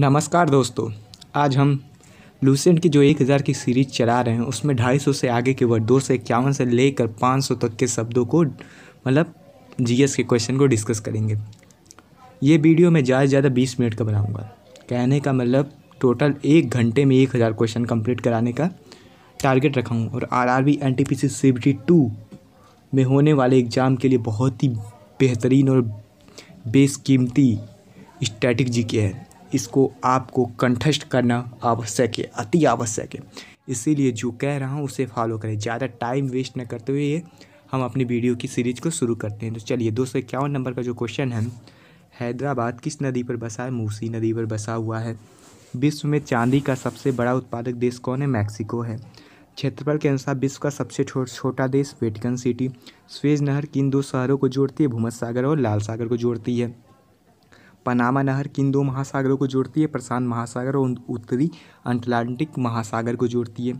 नमस्कार दोस्तों आज हम लूसेंट की जो एक हज़ार की सीरीज चला रहे हैं उसमें ढाई सौ से आगे के वर्ड दो सौ इक्यावन से लेकर पाँच सौ तक के शब्दों को मतलब जीएस के क्वेश्चन को डिस्कस करेंगे ये वीडियो मैं ज़्यादा से ज़्यादा बीस मिनट का बनाऊँगा कहने का मतलब टोटल एक घंटे में एक हज़ार क्वेश्चन कंप्लीट कराने का टारगेट रखा हूँ और R R B N T P C C two में होने वाले एग्ज़ाम के लिए बहुत ही बेहतरीन और बेसकीमती स्ट्रैटेजी के है इसको आपको कंठस्थ करना आवश्यक है अति आवश्यक है इसीलिए जो कह रहा हूँ उसे फॉलो करें ज़्यादा टाइम वेस्ट न करते हुए हम अपनी वीडियो की सीरीज को शुरू करते हैं तो चलिए दो सौ इक्यावन नंबर का जो क्वेश्चन है हैदराबाद किस नदी पर बसा है मूसी नदी पर बसा हुआ है विश्व में चांदी का सबसे बड़ा उत्पादक देश कौन है मैक्सिको है क्षेत्रफल के अनुसार विश्व का सबसे छो, छोटा देश वेटिकन सिटी स्वेज नहर किन दो शहरों को जोड़ती है भूमध सागर और लाल सागर को जोड़ती है पनामा नहर किन दो महासागरों को जोड़ती है प्रशांत महासागर और उत्तरी अटलांटिक महासागर को जोड़ती है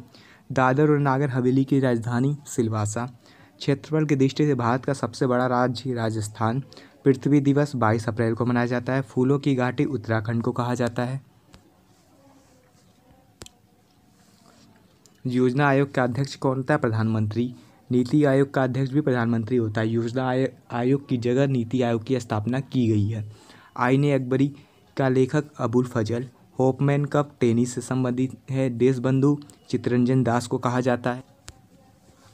दादर और नागर हवेली की राजधानी सिलवासा क्षेत्रफल की दृष्टि से भारत का सबसे बड़ा राज्य राजस्थान पृथ्वी दिवस 22 अप्रैल को मनाया जाता है फूलों की घाटी उत्तराखंड को कहा जाता है योजना आयोग का अध्यक्ष कौन होता है प्रधानमंत्री नीति आयोग का अध्यक्ष भी प्रधानमंत्री होता है योजना आयोग की जगह नीति आयोग की स्थापना की गई है आईने अकबरी का लेखक Abul Fazal Hopman cup tennis से संबंधित है देशबंधु चित्रंजन दास को कहा जाता है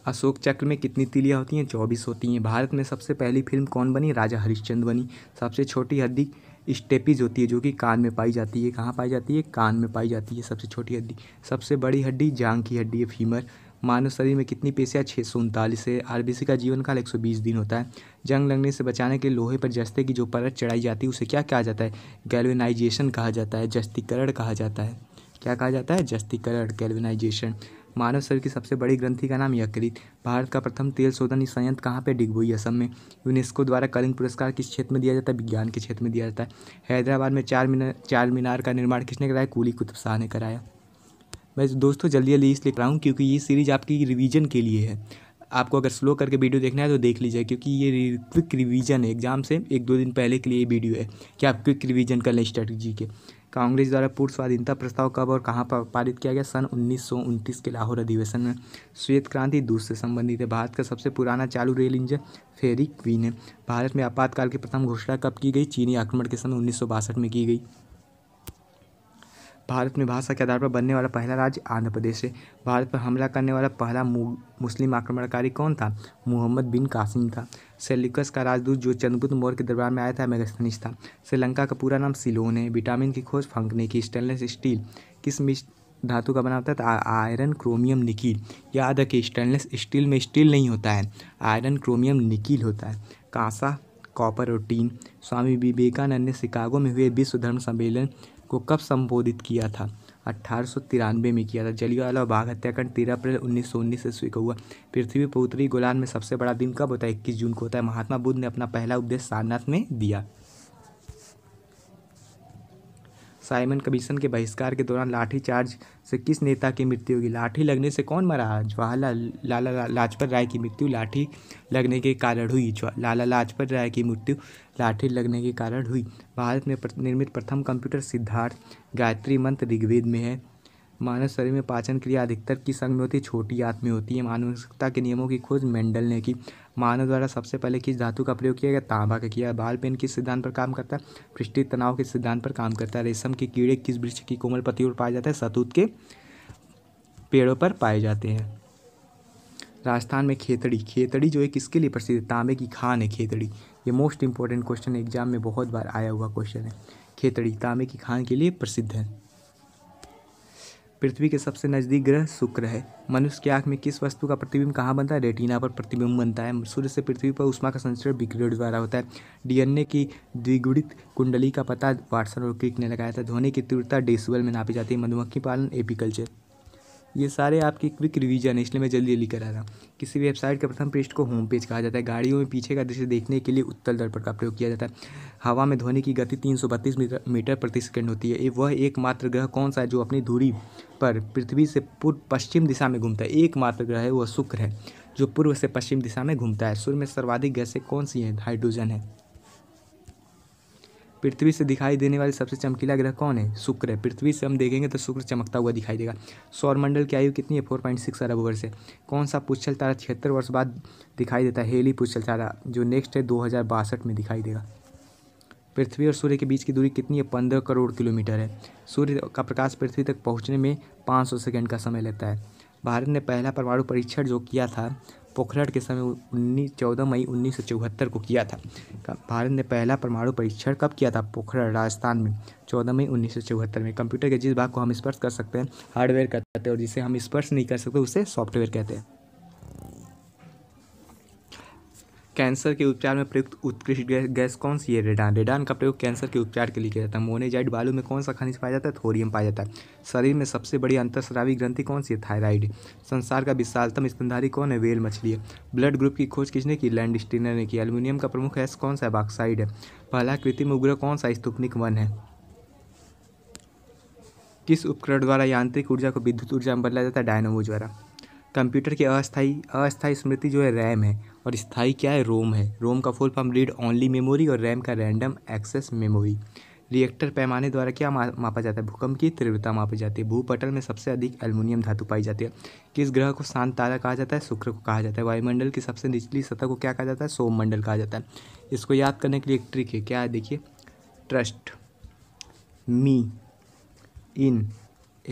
अशोक चक्र में कितनी तिलियाँ होती हैं चौबीस होती हैं भारत में सबसे पहली फिल्म कौन बनी राजा हरिश्चंद्र बनी सबसे छोटी हड्डी स्टेपीज होती है जो कि कान में पाई जाती है कहाँ पाई जाती है कान में पाई जाती है सबसे छोटी हड्डी सबसे बड़ी हड्डी जांग की हड्डी है फीमर मानव शरीर में कितनी पेशियाँ छः सौ उनतालीस है आर का जीवन काल एक सौ बीस दिन होता है जंग लगने से बचाने के लिए लोहे पर जस्ते की जो परत चढ़ाई जाती है उसे क्या कहा जाता है गैल्वेनाइजेशन कहा जाता है जस्तीकरण कहा जाता है क्या कहा जाता है जस्तीकरण गैल्वेनाइजेशन मानव शरीर की सबसे बड़ी ग्रंथि का नाम यकृत भारत का प्रथम तेल शोधन संयंत्र कहाँ पे डिगबोई असम में यूनेस्को द्वारा कलिंग पुरस्कार किस क्षेत्र में दिया जाता है विज्ञान के क्षेत्र में दिया जाता है हैदराबाद में चार मीनार चार मीनार का निर्माण किसने कराया कूली कुतुब शाह ने कराया मैं दोस्तों जल्दी जल्दी इसलिए कराऊँ क्योंकि ये सीरीज़ आपकी रिवीजन के लिए है आपको अगर स्लो करके वीडियो देखना है तो देख लीजिए क्योंकि ये क्विक रिवीजन है एग्ज़ाम से एक दो दिन पहले के लिए ये वीडियो है कि आप क्विक रिवीजन कर लें स्ट्रेटजी के कांग्रेस द्वारा पूर्व स्वाधीनता प्रस्ताव कब और कहाँ पर पारित किया गया सन उन्नीस के लाहौर अधिवेशन में श्वेत क्रांति दूध से संबंधित है भारत का सबसे पुराना चालू रेल इंजन फेरी क्वीन है भारत में आपातकाल की प्रथम घोषणा कब की गई चीनी आक्रमण के समय उन्नीस में की गई भारत में भाषा के आधार पर बनने वाला पहला राज्य आंध्र प्रदेश है भारत पर हमला करने वाला पहला मुस्लिम आक्रमणकारी कौन था मोहम्मद बिन कासिम था सेल्यूकस का राजदूत जो चंद्रगुप्त मौर्य के दरबार में आया था मेगस्थनिश था श्रीलंका का पूरा नाम सिलोन है विटामिन की खोज फंकने की स्टेनलेस स्टील किस धातु का बना होता है आयरन क्रोमियम निकील याद रखिए स्टेनलेस स्टील में स्टील नहीं होता है आयरन क्रोमियम निकील होता है कांसा कॉपर और टीन स्वामी विवेकानंद ने शिकागो में हुए विश्व धर्म सम्मेलन को कब संबोधित किया था अट्ठारह में किया था जलियावाला बाग हत्याकांड तेरह अप्रैल उन्नीस सौ उन्नीस ईस्वी को हुआ पृथ्वी पुत्री गोलान में सबसे बड़ा दिन कब होता है इक्कीस जून को होता है महात्मा बुद्ध ने अपना पहला उपदेश सारनाथ में दिया साइमन कमीशन के बहिष्कार के दौरान लाठीचार्ज से किस नेता की मृत्यु होगी लाठी लगने से कौन मरा जवाहरलाल लाला लाजपत राय की मृत्यु लाठी लगने के कारण हुई लाला लाजपत राय की मृत्यु लाठी लगने के कारण हुई भारत में निर्मित प्रथम कंप्यूटर सिद्धार्थ गायत्री मंत्र ऋग्वेद में है मानव शरीर में पाचन क्रिया अधिकतर किस अंग में होती है छोटी आंत में होती है मानविकता के नियमों की खोज मेंडल ने की मानव द्वारा सबसे पहले किस धातु का प्रयोग किया गया तांबा का किया बाल पेन किस सिद्धांत पर काम करता है पृष्ठित तनाव के सिद्धांत पर काम करता है रेशम के कीड़े किस वृक्ष की कोमल पत्तियों पर पाए जाते हैं सतूत के पेड़ों पर पाए जाते हैं राजस्थान में खेतड़ी खेतड़ी जो है किसके लिए प्रसिद्ध है तांबे की खान है खेतड़ी ये मोस्ट इंपॉर्टेंट क्वेश्चन एग्जाम में बहुत बार आया हुआ क्वेश्चन है खेतड़ी तांबे की खान के लिए प्रसिद्ध है पृथ्वी के सबसे नज़दीक ग्रह शुक्र है मनुष्य की आंख में किस वस्तु का प्रतिबिंब कहाँ बनता है रेटिना पर प्रतिबिंब बनता है सूर्य से पृथ्वी पर उष्मा का संचरण विकिरण द्वारा होता है डीएनए की द्विगुणित कुंडली का पता वाटसन और क्रिक ने लगाया था ध्वनि की तीव्रता डेसिबल में नापी जाती है मधुमक्खी पालन एपिकल्चर ये सारे आपकी क्विक रिवीजन है इसलिए मैं जल्दी जल्दी करा रहा हूँ किसी भी वेबसाइट के प्रथम पृष्ठ को होम पेज कहा जाता है गाड़ियों में पीछे का दृश्य देखने के लिए उत्तल दर्पण का प्रयोग किया जाता है हवा में ध्वनि की गति तीन मीटर प्रति सेकेंड होती है वह एकमात्र ग्रह कौन सा है जो अपनी धूरी पर पृथ्वी से पूर्व पश्चिम दिशा में घूमता है एकमात्र ग्रह है वह शुक्र है जो पूर्व से पश्चिम दिशा में घूमता है सूर्य में सर्वाधिक गैसें कौन सी हैं हाइड्रोजन है पृथ्वी से दिखाई देने वाले सबसे चमकीला ग्रह कौन है शुक्र है पृथ्वी से हम देखेंगे तो शुक्र चमकता हुआ दिखाई देगा सौरमंडल की आयु कितनी है फोर पॉइंट सिक्स अरब वर्ष है कौन सा पुच्छल तारा छिहत्तर वर्ष बाद दिखाई देता है हेली पुच्छल तारा जो नेक्स्ट है दो में दिखाई देगा पृथ्वी और सूर्य के बीच की दूरी कितनी है पंद्रह करोड़ किलोमीटर है सूर्य का प्रकाश पृथ्वी तक पहुँचने में पाँच सौ सेकेंड का समय लेता है भारत ने पहला परमाणु परीक्षण जो किया था पोखरण के समय उन्नीस चौदह मई उन्नीस सौ चौहत्तर को किया था भारत ने पहला परमाणु परीक्षण कब किया था पोखरण राजस्थान में चौदह मई उन्नीस सौ चौहत्तर में कंप्यूटर के जिस भाग को हम स्पर्श कर सकते हैं हार्डवेयर कहते हैं और जिसे हम स्पर्श नहीं कर सकते उसे सॉफ्टवेयर कहते हैं कैंसर के उपचार में प्रयुक्त उत्कृष्ट गैस कौन सी है रेडान रेडान का प्रयोग कैंसर के उपचार के लिए किया जाता है मोनेजाइड बालू में कौन सा खनिज पाया जाता है थोरियम पाया जाता है शरीर में सबसे बड़ी अंतरस्रावी ग्रंथि कौन सी है थायराइड संसार का विशालतम स्तनधारी कौन है वेल मछली है ब्लड ग्रुप की खोज किसने की लैंड स्टीनर ने की एल्यूमिनियम का प्रमुख गैस कौन सा बाक्साइड है पहला कृत्रिम उग्र कौन सा स्तूपनिक वन है किस उपकरण द्वारा यांत्रिक ऊर्जा को विद्युत ऊर्जा में बदला जाता है डायनोमो द्वारा कंप्यूटर की अस्थायी अस्थायी स्मृति जो है रैम है और स्थाई क्या है रोम है रोम का full form read only memory और रैम का रैंडम एक्सेस मेमोरी रिएक्टर पैमाने द्वारा क्या मापा जाता है भूकंप की तीव्रता मापी जाती है भूपटल में सबसे अधिक एल्युमिनियम धातु पाई जाती है किस ग्रह को शांत तारा कहा जाता है शुक्र को कहा जाता है वायुमंडल की सबसे निचली सतह को क्या कहा जाता है सोममंडल कहा जाता है इसको याद करने के लिए एक ट्रिक है क्या है देखिए ट्रस्ट मी इन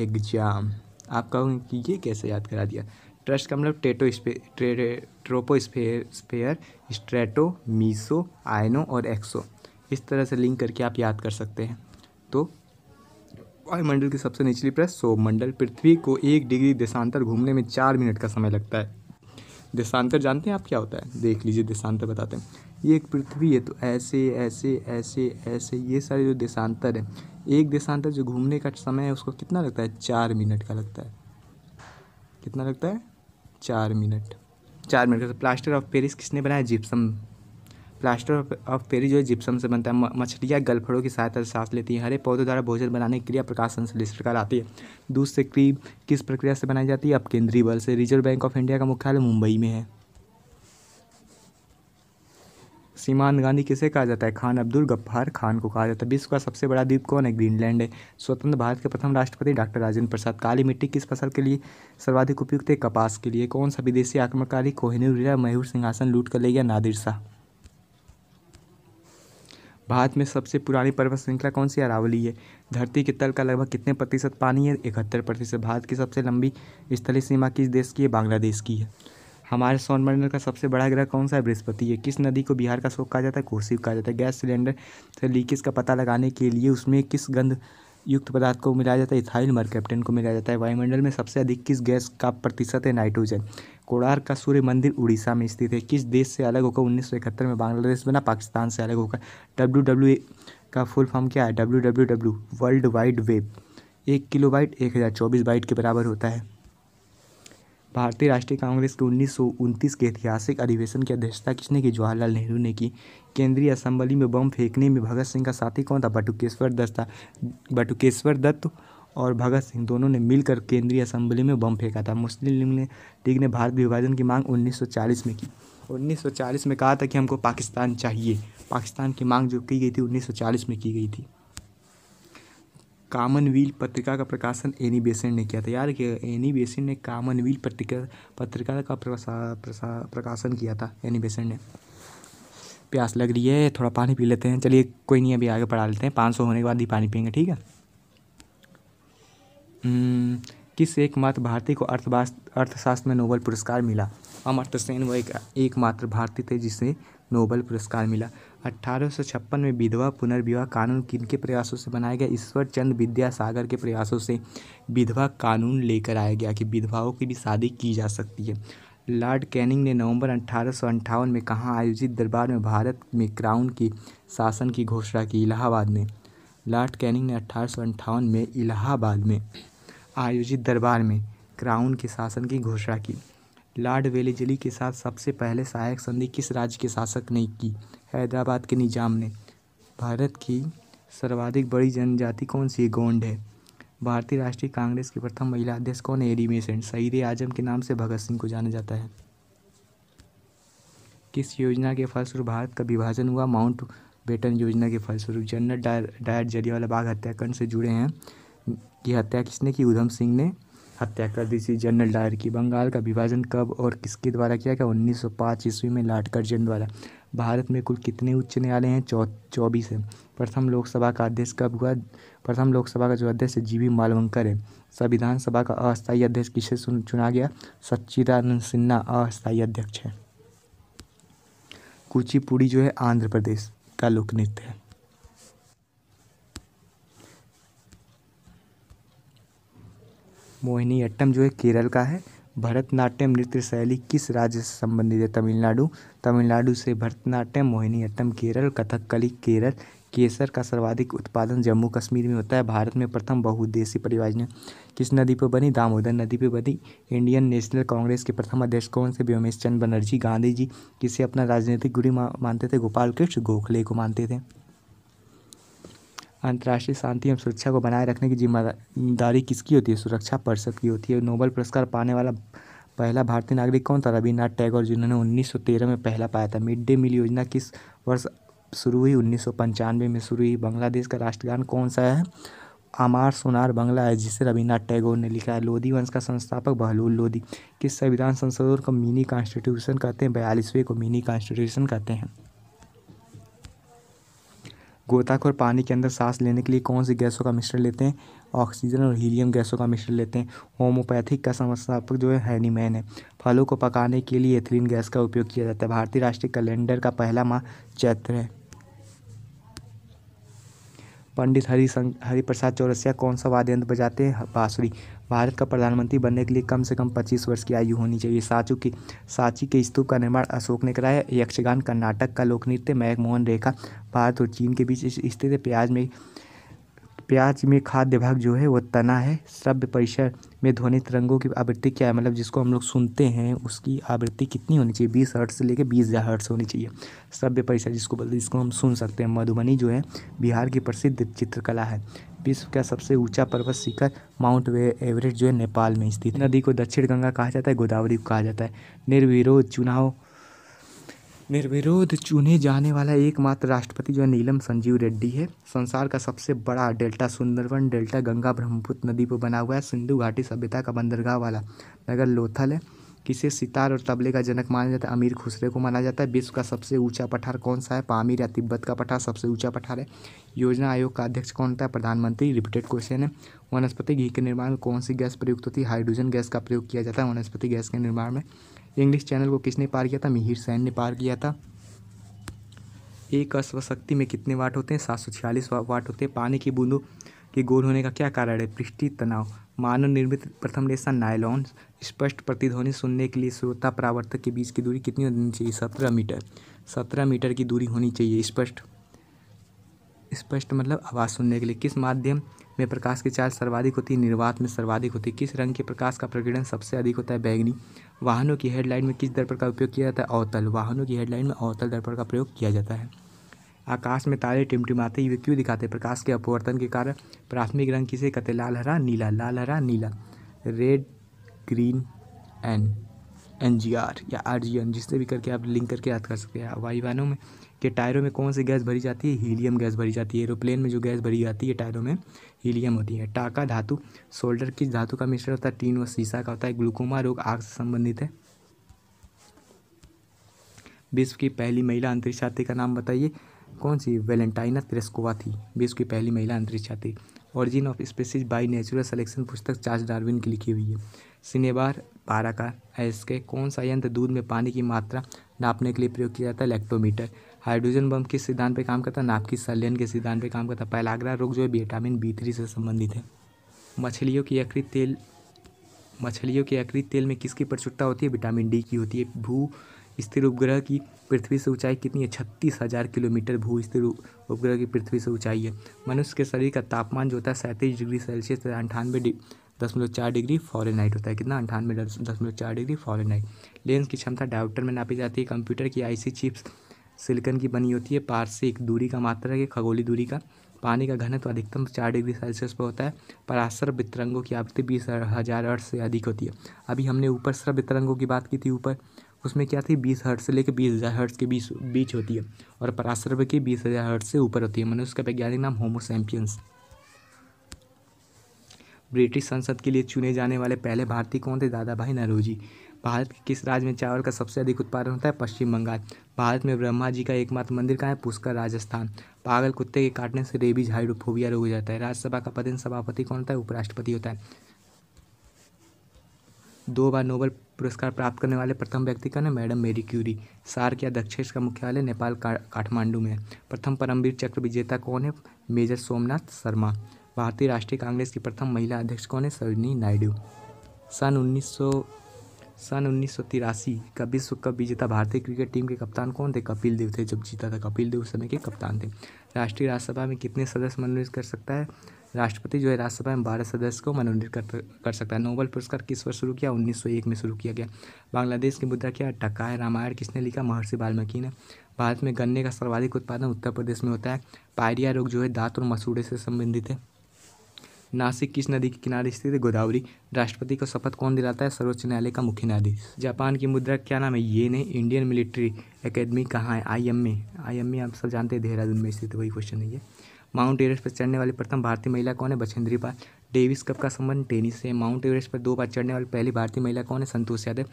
एग्जाम आप कहोगे कि ये कैसे याद करा दिया ट्रस्ट का मतलब टेटो troposphere sphere strato meso iono और एक्सो इस तरह से लिंक करके आप याद कर सकते हैं तो वायुमंडल की सबसे निचली सो सोममंडल पृथ्वी को एक डिग्री देशांतर घूमने में चार मिनट का समय लगता है देशांतर जानते हैं आप क्या होता है देख लीजिए देशांतर बताते हैं ये एक पृथ्वी है तो ऐसे ऐसे ऐसे ऐसे ये सारे जो देशांतर है एक देशांतर जो घूमने का समय है उसको कितना लगता है चार मिनट का लगता है कितना लगता है चार मिनट चार मिनट तो प्लास्टर ऑफ पेरिस किसने बनाया जिप्सम प्लास्टर ऑफ पेरिस जो है जिप्सम से बनता है मछलियाँ गलफड़ों की सहायता से सांस लेती हैं हरे पौधों द्वारा भोजन बनाने की क्रिया प्रकाश संश्लेष प्रकार आती है दूध से क्रीम किस प्रक्रिया से बनाई जाती है अब केंद्रीय बल से रिजर्व बैंक ऑफ इंडिया का मुख्यालय मुंबई में है सीमांत गांधी किसे कहा जाता है खान अब्दुल गफ्फार खान को कहा जाता है विश्व का सबसे बड़ा द्वीप कौन है ग्रीनलैंड है स्वतंत्र भारत के प्रथम राष्ट्रपति डॉक्टर राजेंद्र प्रसाद काली मिट्टी किस फसल के लिए सर्वाधिक उपयुक्त है कपास के लिए कौन सा विदेशी आक्रमणकारी कोहिनूर हीरा मयूर सिंहासन लूट कर ले गया नादिर शाह भारत में सबसे पुरानी पर्वत श्रृंखला कौन सी अरावली है धरती के तल का लगभग कितने प्रतिशत पानी है इकहत्तर प्रतिशत भारत की सबसे लंबी स्थलीय सीमा किस देश की है बांग्लादेश की है हमारे सोनमंडल का सबसे बड़ा ग्रह कौन सा है बृहस्पति है किस नदी को बिहार का शोक कहा जाता है कोसी कहा जाता है गैस सिलेंडर से लीकेज का पता लगाने के लिए उसमें किस गंध युक्त पदार्थ को मिलाया जाता है इथाइल मरकैप्टन को मिलाया जाता है वायुमंडल में सबसे अधिक किस गैस का प्रतिशत है नाइट्रोजन कोडार का सूर्य मंदिर उड़ीसा में स्थित है किस देश से अलग होकर उन्नीस में बांग्लादेश बना पाकिस्तान से अलग होकर डब्ल्यू का फुल फॉर्म क्या है डब्ल्यू वर्ल्ड वाइड वेब एक किलो बाइट एक हज़ार चौबीस बाइट के बराबर होता है भारतीय राष्ट्रीय कांग्रेस के उन्नीस के ऐतिहासिक अधिवेशन की अध्यक्षता किसने की जवाहरलाल नेहरू ने की केंद्रीय असम्बली में बम फेंकने में भगत सिंह का साथी कौन था बटुकेश्वर दत्त था बटुकेश्वर दत्त और भगत सिंह दोनों ने मिलकर केंद्रीय असम्बली में बम फेंका था मुस्लिम लीग ने लीग ने भारत विभाजन की मांग 1940 में की 1940 में कहा था कि हमको पाकिस्तान चाहिए पाकिस्तान की मांग जो की गई थी 1940 में की गई थी कामनवील पत्रिका का प्रकाशन एनी बेसेंट ने किया था यार एनी बेसेंट ने कामनवील पत्रिका पत्रिका का प्रकाशन किया था एनी बेसेंट ने प्यास लग रही है थोड़ा पानी पी लेते हैं चलिए कोई नहीं अभी आगे पढ़ा लेते हैं पाँच सौ होने के बाद ही पानी पियेंगे ठीक है हम्म, किस एकमात्र भारतीय को अर्थशास्त्र अर्थशास्त्र में नोबल पुरस्कार मिला अमर्त्य सेन वो एक एकमात्र भारतीय थे जिसे नोबल पुरस्कार मिला अट्ठारह में विधवा पुनर्विवाह कानून किनके प्रयासों से बनाया गया ईश्वर चंद विद्यासागर के प्रयासों से विधवा कानून लेकर आया गया कि विधवाओं की भी शादी की जा सकती है लॉर्ड कैनिंग ने नवंबर अठारह में कहाँ आयोजित दरबार में भारत में क्राउन की शासन की घोषणा की इलाहाबाद में लॉर्ड कैनिंग ने अठारह में इलाहाबाद में आयोजित दरबार में क्राउन के शासन की घोषणा की लॉर्ड वेलेजली के साथ सबसे पहले सहायक संधि किस राज्य के शासक ने की हैदराबाद के निज़ाम ने भारत की सर्वाधिक बड़ी जनजाति कौन सी गोंड है भारतीय राष्ट्रीय कांग्रेस की प्रथम महिला अध्यक्ष कौन है एरी सेन सईद आजम के नाम से भगत सिंह को जाना जाता है किस योजना के फलस्वरूप भारत का विभाजन हुआ माउंट बेटन योजना के फलस्वरूप general Dyer Dyer Jallianwala Bagh हत्याकांड से जुड़े हैं यह हत्या किसने की उधम सिंह ने हत्या कर दी थी जनरल डायर की बंगाल का विभाजन कब और किसके द्वारा किया गया उन्नीस सौ पाँच ईस्वी में लाटकर जैन द्वारा भारत में कुल कितने उच्च न्यायालय हैं चौ चौबीस है प्रथम लोकसभा का अध्यक्ष कब हुआ प्रथम लोकसभा का जो अध्यक्ष है जी वी मालवंकर है संविधान सभा का अस्थायी अध्यक्ष किसे चुना गया सच्चिदानंद सिन्हा अस्थायी अध्यक्ष है कुचिपुड़ी जो है आंध्र प्रदेश का लोक नृत्य है मोहिनी अट्टम जो है केरल का है भरतनाट्यम नृत्य शैली किस राज्य से संबंधित है तमिलनाडु तमिलनाडु से भरतनाट्यम मोहिनीअट्टम केरल कथकली केरल केसर का सर्वाधिक उत्पादन जम्मू कश्मीर में होता है भारत में प्रथम बहुउद्देशीय परियोजना किस नदी पर बनी दामोदर नदी पर बनी इंडियन नेशनल कांग्रेस के प्रथम अध्यक्ष कौन से व्योमेश चंद्र बनर्जी गांधी जी किसे अपना राजनीतिक गुरु मानते थे गोपाल कृष्ण गोखले को मानते थे अंतर्राष्ट्रीय शांति एवं सुरक्षा को बनाए रखने की जिम्मेदारी किसकी होती है सुरक्षा परिषद की होती है नोबल पुरस्कार पाने वाला पहला भारतीय नागरिक कौन था रविन्द्रनाथ टैगोर जिन्होंने 1913 में पहला पाया था मिड डे मील योजना किस वर्ष शुरू हुई उन्नीस में शुरू हुई बांग्लादेश का राष्ट्रगान कौन सा है आमार सोनार बंगला है जिसे रविन्द्रनाथ टैगोर ने लिखा है लोधी वंश का संस्थापक बहलूल लोधी किस संविधान संशोधन को मिनी कॉन्स्टिट्यूशन कहते हैं बयालीसवें को मिनी कॉन्स्टिट्यूशन कहते हैं गोताखोर पानी के अंदर सांस लेने के लिए कौन सी गैसों का मिश्रण लेते हैं ऑक्सीजन और हीलियम गैसों का मिश्रण लेते हैं होम्योपैथिक का समस्थापक जो है हैनीमैन है फलों को पकाने के लिए एथिलीन गैस का उपयोग किया जाता है भारतीय राष्ट्रीय कैलेंडर का पहला माह चैत्र है पंडित हरि हरिप्रसाद चौरसिया कौन सा वाद्य यंत्र बजाते हैं बाँसुरी भारत का प्रधानमंत्री बनने के लिए कम से कम पच्चीस वर्ष की आयु होनी चाहिए साचू की साची के स्तूप का निर्माण अशोक ने कराया यक्षगान कर्नाटक का लोक नृत्य मोहन रेखा भारत और चीन के बीच स्थित है प्याज में प्याज में खाद्य भाग जो है वो तना है श्रव्य परिसर में ध्वनित रंगों की आवृत्ति क्या है मतलब जिसको हम लोग सुनते हैं उसकी आवृत्ति कितनी होनी चाहिए बीस हर्ट से लेकर बीस हज़ार हर्ट होनी चाहिए श्रव्य परिसर जिसको बोलते जिसको हम सुन सकते हैं मधुबनी जो है बिहार की प्रसिद्ध चित्रकला है विश्व का सबसे ऊंचा पर्वत शिखर माउंट एवरेस्ट जो है नेपाल में स्थित नदी को दक्षिण गंगा कहा जाता है गोदावरी को कहा जाता है निर्विरोध चुनाव निर्विरोध चुने जाने वाला एकमात्र राष्ट्रपति जो है नीलम संजीव रेड्डी है संसार का सबसे बड़ा डेल्टा सुंदरवन डेल्टा गंगा ब्रह्मपुत्र नदी पर बना हुआ है सिंधु घाटी सभ्यता का बंदरगाह वाला नगर लोथल है किसे सितार और तबले का जनक माना जाता है अमीर खुसरे को माना जाता है विश्व का सबसे ऊंचा पठार कौन सा है पामीर या तिब्बत का पठार सबसे ऊंचा पठार है योजना आयोग का अध्यक्ष कौन होता है प्रधानमंत्री रिपीटेड क्वेश्चन है वनस्पति घी के निर्माण में कौन सी गैस प्रयुक्त होती है हाइड्रोजन गैस का प्रयोग किया जाता है वनस्पति गैस के निर्माण में इंग्लिश चैनल को किसने पार किया था मिहिर सैन ने पार किया था एक अश्वशक्ति में कितने वाट होते हैं सात सौ छियालीस वाट होते हैं पानी की बूंदों के गोल होने का क्या कारण है पृष्ठी तनाव मानव निर्मित प्रथम रेशा नायलॉन स्पष्ट प्रतिध्वनि सुनने के लिए श्रोता परावर्तक के बीच की दूरी कितनी होनी चाहिए सत्रह मीटर सत्रह मीटर की दूरी होनी चाहिए स्पष्ट स्पष्ट मतलब आवाज़ सुनने के लिए किस माध्यम में प्रकाश की चार्ज सर्वाधिक होती है निर्वात में सर्वाधिक होती है किस रंग के प्रकाश का प्रकीर्णन सबसे अधिक होता है बैगनी वाहनों की हेडलाइन में किस दर्पण का उपयोग किया जाता है अवतल वाहनों की हेडलाइन में अवतल दर्पण का प्रयोग किया जाता है आकाश में तारे टिमटिमाते हुए क्यों दिखाते प्रकाश के अपवर्तन के कारण प्राथमिक रंग किसे कहते लाल हरा नीला लाल हरा नीला red green N N G R या आर जी एन जिससे भी करके आप लिंक करके याद कर सकते हैं हवाई वाहनों में के टायरों में कौन सी गैस भरी जाती है हीलियम गैस भरी जाती है एरोप्लेन में जो गैस भरी जाती है टायरों में हीलियम होती है टाका धातु शोल्डर किस धातु का मिश्रण होता है टीन व शीशा का होता है ग्लूकोमा रोग आग से संबंधित है विश्व की पहली महिला अंतरिक्ष यात्री का नाम बताइए कौन सी वेलेंटाइना त्रेस्कोवा थी विश्व की पहली महिला थी origin of species by natural selection पुस्तक चार्ल्स डार्विन की लिखी हुई है सिनेबार पाराकार इसके कौन सा यंत्र दूध में पानी की मात्रा नापने के लिए प्रयोग किया जाता है लैक्टोमीटर हाइड्रोजन बम किस सिद्धांत पर काम करता है नाप की सल्यन के सिद्धांत पर काम करता है पैलाग्रा रोग जो है विटामिन बी थ्री से संबंधित है मछलियों की यकृत तेल मछलियों के यकृत तेल में किसकी प्रचुरता होती है विटामिन डी की होती है भू स्थिर उपग्रह की पृथ्वी से ऊंचाई कितनी है छत्तीस हज़ार किलोमीटर भू स्थिर उपग्रह की पृथ्वी से ऊंचाई है मनुष्य के शरीर का तापमान जो होता है सैंतीस डिग्री सेल्सियस तथा अंठानवे दशमलव चार डिग्री नाइट होता है कितना अंठानवे दशमलव चार डिग्री नाइट लेंस की क्षमता डायोप्टर में नापी जाती है कंप्यूटर की आईसी चिप्स सिलिकन की बनी होती है पार्श्विक दूरी का मात्रा है खगोली दूरी का पानी का घनत्व अधिकतम चार डिग्री सेल्सियस पर होता है परासर वितरंगों की आवृत्ति बीस हज़ार अर्थ से अधिक होती है अभी हमने ऊपर सर्व वितरंगों की बात की थी ऊपर उसमें क्या थी बीस हर्ट्स से लेकर बीस हज़ार हर्ट्स के बीच बीच होती है और पराश्रव की बीस हज़ार हर्ट्स से ऊपर होती है मैंने उसका वैज्ञानिक नाम होमोसैम्पियंस ब्रिटिश संसद के लिए चुने जाने वाले पहले भारतीय कौन थे दादा भाई नरोजी भारत के किस राज्य में चावल का सबसे अधिक उत्पादन होता है पश्चिम बंगाल भारत में ब्रह्मा जी का एकमात्र मंदिर कहाँ है पुष्कर राजस्थान पागल कुत्ते के काटने से रेबीज हाइड्रोफोबिया रोग हो जाता है राज्यसभा का पदेन सभापति कौन होता है उपराष्ट्रपति होता है दो बार नोबल पुरस्कार प्राप्त करने वाले प्रथम व्यक्ति का नाम मैडम मेरी क्यूरी सार के अध्यक्ष का मुख्यालय नेपाल काठमांडू में है प्रथम परमवीर चक्र विजेता कौन है मेजर सोमनाथ शर्मा भारतीय राष्ट्रीय कांग्रेस की प्रथम महिला अध्यक्ष कौन है सरनी नायडू सन उन्नीस सन उन्नीस का विश्व कप विजेता भारतीय क्रिकेट टीम के कप्तान कौन थे कपिल देव थे जब जीता था कपिल देव समय के कप्तान थे राष्ट्रीय राज्यसभा में कितने सदस्य मनोनीत कर सकता है राष्ट्रपति जो है राज्यसभा में बारह सदस्य को मनोनीत कर, कर सकता है नोबल पुरस्कार किस वर्ष शुरू किया 1901 में शुरू किया गया बांग्लादेश की मुद्रा क्या टक्का है रामायण किसने लिखा महर्षि वाल्मीकि ने भारत में गन्ने का सर्वाधिक उत्पादन उत्तर प्रदेश में होता है पायरिया रोग जो है दांत और मसूड़े से संबंधित है नासिक किस नदी के किनारे स्थित है गोदावरी राष्ट्रपति को शपथ कौन दिलाता है सर्वोच्च न्यायालय का मुख्य न्यायाधीश जापान की मुद्रा क्या नाम है ये नहीं इंडियन मिलिट्री एकेडमी कहाँ है I M A I M A आप सब जानते हैं देहरादून में स्थित वही क्वेश्चन नहीं है माउंट एवरेस्ट पर चढ़ने वाली प्रथम भारतीय महिला कौन है बछेंद्री पाल डेविस कप का संबंध टेनिस से माउंट एवरेस्ट पर दो बार चढ़ने वाली पहली भारतीय महिला कौन है संतोष यादव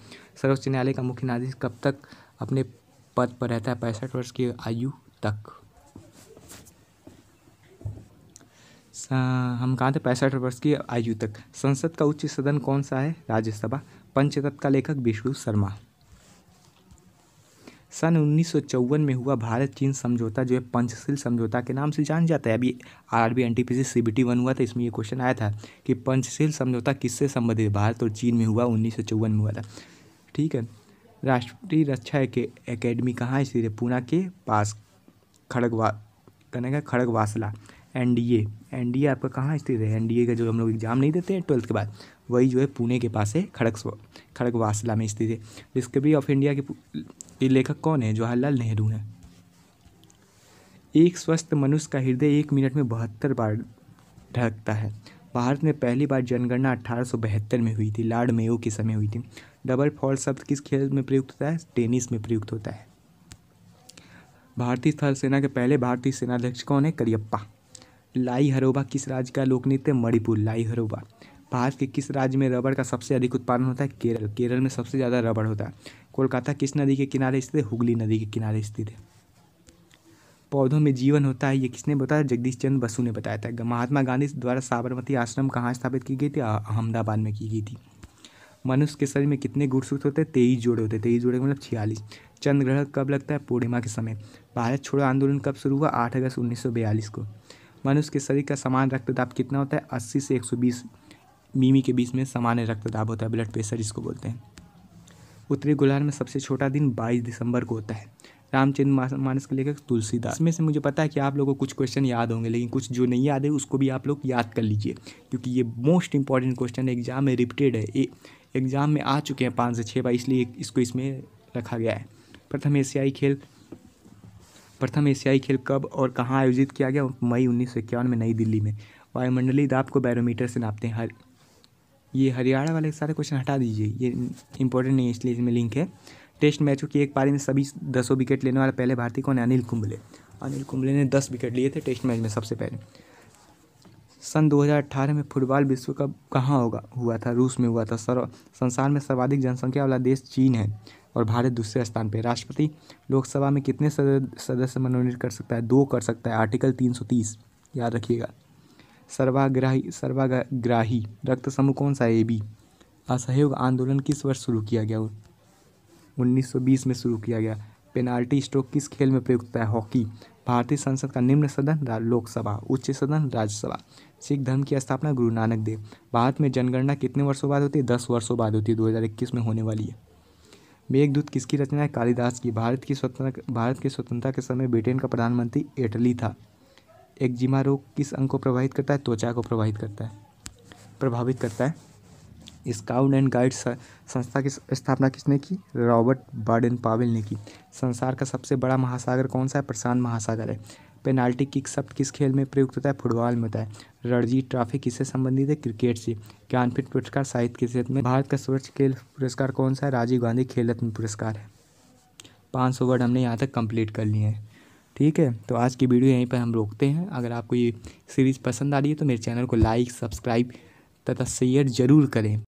सर्वोच्च न्यायालय का मुख्य न्यायाधीश कब तक अपने पद पर रहता है पैंसठ वर्ष की आयु तक हम कहाँ थे पैंसठ वर्ष की आयु तक संसद का उच्च सदन कौन सा है राज्यसभा पंचतत्व का लेखक विष्णु शर्मा सन उन्नीस में हुआ भारत चीन समझौता जो है पंचशील समझौता के नाम से जान जाता है अभी R B N T P C C B T one हुआ था इसमें ये क्वेश्चन आया था कि पंचशील समझौता किससे संबंधित भारत और चीन में हुआ उन्नीस में हुआ था ठीक है राष्ट्रीय रक्षा एकेडमी कहाँ है सीधे पूना के पास खड़गवा का Khadakwasla N D A N D A आपका कहाँ स्थित है एन डी ए का जो हम लोग एग्ज़ाम नहीं देते हैं ट्वेल्थ के बाद वही जो है पुणे के पास है खड़क खड़कवासला में स्थित है डिस्कवरी ऑफ इंडिया के लेखक कौन है जवाहरलाल नेहरू हैं एक स्वस्थ मनुष्य का हृदय एक मिनट में बहत्तर बार धड़कता है भारत में पहली बार जनगणना अठारह में हुई थी लार्ड मेयो के समय हुई थी डबल फॉल शब्द किस खेल में प्रयुक्त होता है टेनिस में प्रयुक्त होता है भारतीय थल सेना के पहले भारतीय सेनाध्यक्ष कौन है करियप्पा लाई हरोबा किस राज्य का लोक नृत्य मणिपुर लाई हरोबा भारत के किस राज्य में रबड़ का सबसे अधिक उत्पादन होता है केरल केरल में सबसे ज़्यादा रबड़ होता है कोलकाता किस नदी के किनारे स्थित है हुगली नदी के किनारे स्थित है पौधों में जीवन होता है ये किसने बताया जगदीश चंद्र बसु ने बताया था महात्मा गांधी द्वारा साबरमती आश्रम कहाँ स्थापित की गई थी अहमदाबाद में की गई थी मनुष्य के शरीर में कितने गुड़सूत होते हैं तेईस जोड़े होते हैं तेईस जोड़े मतलब छियालीस चंद्र ग्रहण कब लगता है पूर्णिमा के समय भारत छोड़ो आंदोलन कब शुरू हुआ आठ अगस्त उन्नीस को मनुष्य के शरीर का सामान्य रक्तदाब कितना होता है अस्सी से एक सौ बीस मीमी के बीच में सामान्य रक्तदाब होता है ब्लड प्रेशर जिसको बोलते हैं उत्तरी गोलार्ध में सबसे छोटा दिन बाईस दिसंबर को होता है रामचंद्र मानस के लेखक तुलसीदास इसमें से मुझे पता है कि आप लोगों को कुछ क्वेश्चन याद होंगे लेकिन कुछ जो नहीं याद है उसको भी आप लोग याद कर लीजिए क्योंकि ये मोस्ट इंपॉर्टेंट क्वेश्चन है एग्जाम में रिपीटेड है एग्जाम में आ चुके हैं पाँच से छः बार इसलिए इसको इसमें रखा गया है प्रथम एशियाई खेल प्रथम एशियाई खेल कब और कहाँ आयोजित किया गया मई उन्नीस में नई दिल्ली में वायुमंडलीय दाब को बैरोमीटर से नापते हैं हर ये हरियाणा वाले सारे क्वेश्चन हटा दीजिए ये इंपॉर्टेंट नहीं है इसलिए इसमें लिंक है टेस्ट मैचों की एक पारी में सभी दसों विकेट लेने वाले पहले भारतीय कौन है अनिल कुंबले अनिल कुंबले ने दस विकेट लिए थे टेस्ट मैच में सबसे पहले सन 2018 में फुटबॉल विश्व कप कहाँ होगा हुआ था रूस में हुआ था सर्व संसार में सर्वाधिक जनसंख्या वाला देश चीन है और भारत दूसरे स्थान पर राष्ट्रपति लोकसभा में कितने सदस्य मनोनीत कर सकता है दो कर सकता है आर्टिकल तीन सौ तीस याद रखिएगा सर्वाग्राही सर्वाग्राही रक्त समूह कौन सा है ए बी असहयोग आंदोलन किस वर्ष शुरू किया गया 1920 में शुरू किया गया पेनाल्टी स्ट्रोक किस खेल में प्रयुक्त है हॉकी भारतीय संसद का निम्न सदन लोकसभा उच्च सदन राज्यसभा सिख धर्म की स्थापना गुरु नानक देव भारत में जनगणना कितने वर्षों बाद होती है दस वर्षों बाद होती है दो में होने वाली है मेघदूत किसकी रचना है कालिदास की भारत की स्वतंत्र भारत की स्वतंत्रता के समय ब्रिटेन का प्रधानमंत्री एटली था एक्जिमा रोग किस अंग को प्रभावित करता है त्वचा को प्रभावित करता है प्रभावित करता है स्काउट एंड गाइड संस्था की स्थापना किसने की रॉबर्ट बार्डन पावेल ने की संसार का सबसे बड़ा महासागर कौन सा है प्रशांत महासागर है पेनाल्टी किक शब्द किस खेल में प्रयुक्त होता है फुटबॉल में होता है रणजी ट्रॉफी किससे संबंधित है क्रिकेट से ज्ञानपीठ पुरस्कार साहित्य के क्षेत्र में भारत का सर्वोच्च खेल पुरस्कार कौन सा है राजीव गांधी खेल रत्न पुरस्कार है पाँच सौ वर्ड हमने यहाँ तक कंप्लीट कर लिए हैं ठीक है तो आज की वीडियो यहीं पर हम रोकते हैं अगर आपको ये सीरीज़ पसंद आ रही है तो मेरे चैनल को लाइक सब्सक्राइब तथा शेयर ज़रूर करें